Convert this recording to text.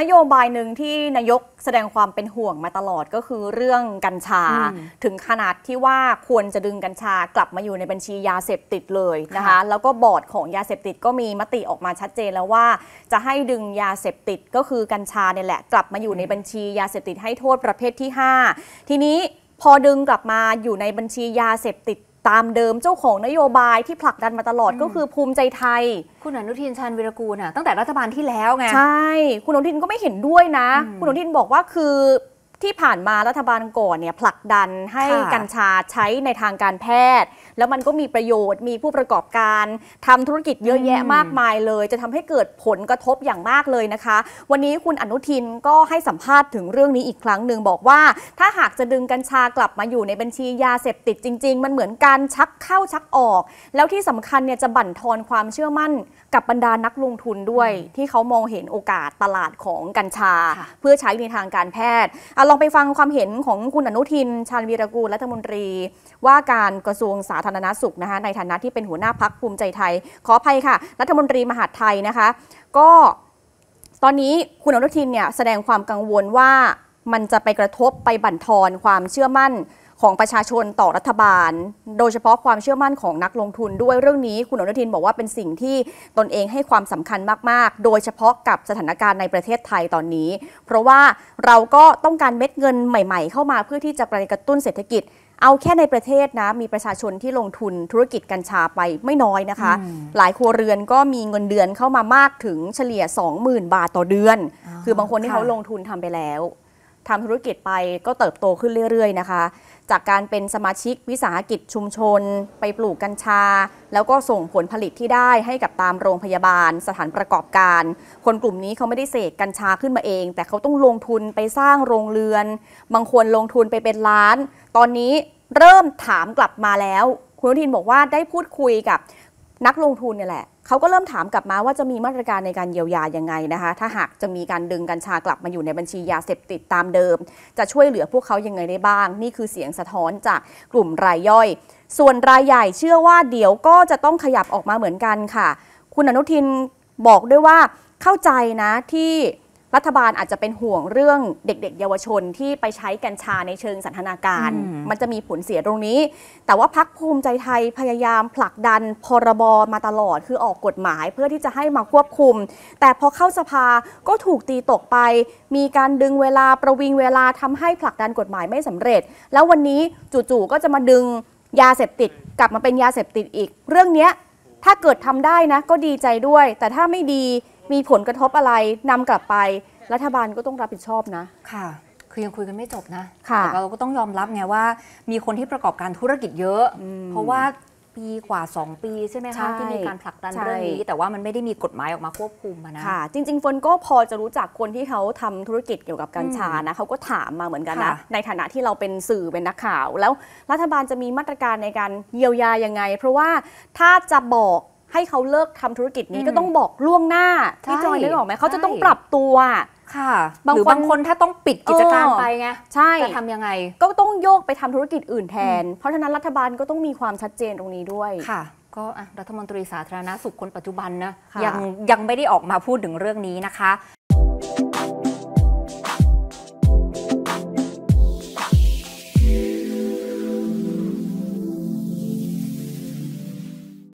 นโยบายหนึ่งที่นายกแสดงความเป็นห่วงมาตลอดก็คือเรื่องกัญชา ถึงขนาดที่ว่าควรจะดึงกัญชากลับมาอยู่ในบัญชียาเสพติดเลยนะคะแล้วก็บอร์ดของยาเสพติดก็มีมติออกมาชัดเจนแล้วว่า จะให้ดึงยาเสพติดก็คือกัญชาเนี่ยแหละ กลับมาอยู่ในบัญชียาเสพติดให้โทษประเภทที่ 5 ทีนี้พอดึงกลับมาอยู่ในบัญชียาเสพติดตามเดิมเจ้าของนโยบายที่ผลักดันมาตลอดก็คือภูมิใจไทย คุณอนุทินชาญวิรกูลน่ะตั้งแต่รัฐบาลที่แล้วไง ใช่ คุณอนุทินก็ไม่เห็นด้วยนะ คุณอนุทินบอกว่าคือที่ผ่านมารัฐบาลก่อนเนี่ยผลักดันให้กัญชาใช้ในทางการแพทย์ แล้วมันก็มีประโยชน์ มีผู้ประกอบการทำธุรกิจเยอะแยะมากมายเลย จะทำให้เกิดผลกระทบอย่างมากเลยนะคะ วันนี้คุณอนุทินก็ให้สัมภาษณ์ถึงเรื่องนี้อีกครั้งหนึ่งบอกว่าถ้าหากจะดึงกัญชากลับมาอยู่ในบัญชียาเสพติดจริง ๆ มันเหมือนการชักเข้าชักออก แล้วที่สำคัญเนี่ยจะบั่นทอนความเชื่อมั่นกับบรรดานักลงทุนด้วย ที่เขามองเห็นโอกาสตลาดของกัญชาเพื่อใช้ในทางการแพทย์ลองไปฟังความเห็นของคุณอนุทินชาญวีรกูล รัฐมนตรี ว่าการกระทรวงสาธารณาสุขนะคะในฐานะที่เป็นหัวหน้าพักภูมิใจไทย ขออภัยค่ะ รัฐมนตรีมหาไทยนะคะก็ตอนนี้คุณอนุทินเนี่ยแสดงความกังวลว่ามันจะไปกระทบไปบั่นทอนความเชื่อมั่นของประชาชนต่อรัฐบาล โดยเฉพาะความเชื่อมั่นของนักลงทุนด้วยเรื่องนี้ คุณอนุทินบอกว่าเป็นสิ่งที่ตนเองให้ความสำคัญมากๆ โดยเฉพาะกับสถานการณ์ในประเทศไทยตอนนี้ เพราะว่าเราก็ต้องการเม็ดเงินใหม่ๆเข้ามาเพื่อที่จะกระตุ้นเศรษฐกิจ เอาแค่ในประเทศนะ มีประชาชนที่ลงทุนธุรกิจกัญชาไปไม่น้อยนะคะหลายครัวเรือนก็มีเงินเดือนเข้ามามากถึงเฉลี่ย20,000บาทต่อเดือนอคือบางคนที่เขาลงทุนทำไปแล้วทำธุรกิจไปก็เติบโตขึ้นเรื่อยๆ นะคะจากการเป็นสมาชิกวิสาหกิจชุมชน ไปปลูกกัญชา แล้วก็ส่งผลผลิตที่ได้ให้กับตามโรงพยาบาลสถานประกอบการ คนกลุ่มนี้เขาไม่ได้เสกกัญชาขึ้นมาเอง แต่เขาต้องลงทุนไปสร้างโรงเรือน บางคนลงทุนไปเป็นล้าน ตอนนี้เริ่มถามกลับมาแล้ว คุณทินบอกว่าได้พูดคุยกับนักลงทุนเนี่ยแหละ เขาก็เริ่มถามกลับมาว่าจะมีมาตรการในการเยียวยายังไงนะคะ ถ้าหากจะมีการดึงกัญชากลับมาอยู่ในบัญชียาเสพติดตามเดิม จะช่วยเหลือพวกเขายังไงได้บ้าง นี่คือเสียงสะท้อนจากกลุ่มรายย่อย ส่วนรายใหญ่เชื่อว่าเดี๋ยวก็จะต้องขยับออกมาเหมือนกันค่ะ คุณอนุทินบอกด้วยว่าเข้าใจนะที่รัฐบาลอาจจะเป็นห่วงเรื่องเด็ก ๆ เยาวชนที่ไปใช้กัญชาในเชิงสันทนาการ มันจะมีผลเสียตรงนี้ แต่ว่าพักภูมิใจไทยพยายามผลักดันพรบมาตลอดคือออกกฎหมายเพื่อที่จะให้มาควบคุม แต่พอเข้าสภาก็ถูกตีตกไป มีการดึงเวลาประวิงเวลาทำให้ผลักดันกฎหมายไม่สำเร็จ แล้ววันนี้จู่ๆก็จะมาดึงยาเสพติดกลับมาเป็นยาเสพติดอีก เรื่องนี้ถ้าเกิดทำได้นะ ก็ดีใจด้วย แต่ถ้าไม่ดีมีผลกระทบอะไรนำกลับไปรัฐบาลก็ต้องรับผิดชอบนะค่ะ คือยังคุยกันไม่จบนะคแต่เราก็ต้องยอมรับไงว่า มีคนที่ประกอบการธุรกิจเยอะ เพราะว่าปีกว่า 2 ปีใช่ไหมคะที่มีการผลักดันเรื่องนี้ แต่ว่ามันไม่ได้มีกฎหมายออกมาควบคุมนะค่ะจริงๆฝนก็พอจะรู้จักคนที่เขาทำธุรกิจเกี่ยวกับกัญชานะเขาก็ถามมาเหมือนกันนะในฐานะที่เราเป็นสื่อเป็นนักข่าว แล้วรัฐบาลจะมีมาตรการในการเยียวยายังไง เพราะว่าถ้าจะบอกให้เขาเลิกทำธุรกิจนี้ก็ต้องบอกล่วงหน้าพี่จอยได้ออกไหมเขาจะต้องปรับตัว ค่ะบางคนบางคนถ้าต้องปิดกิจการไปไงใช่จะทำยังไงก็ต้องโยกไปทำธุรกิจอื่นแทน เพราะฉะนั้นรัฐบาลก็ต้องมีความชัดเจนตรงนี้ด้วย ค่ะ ก็รัฐมนตรีสาธารณสุขคนปัจจุบันนะยังยังไม่ได้ออกมาพูดถึงเรื่องนี้นะคะ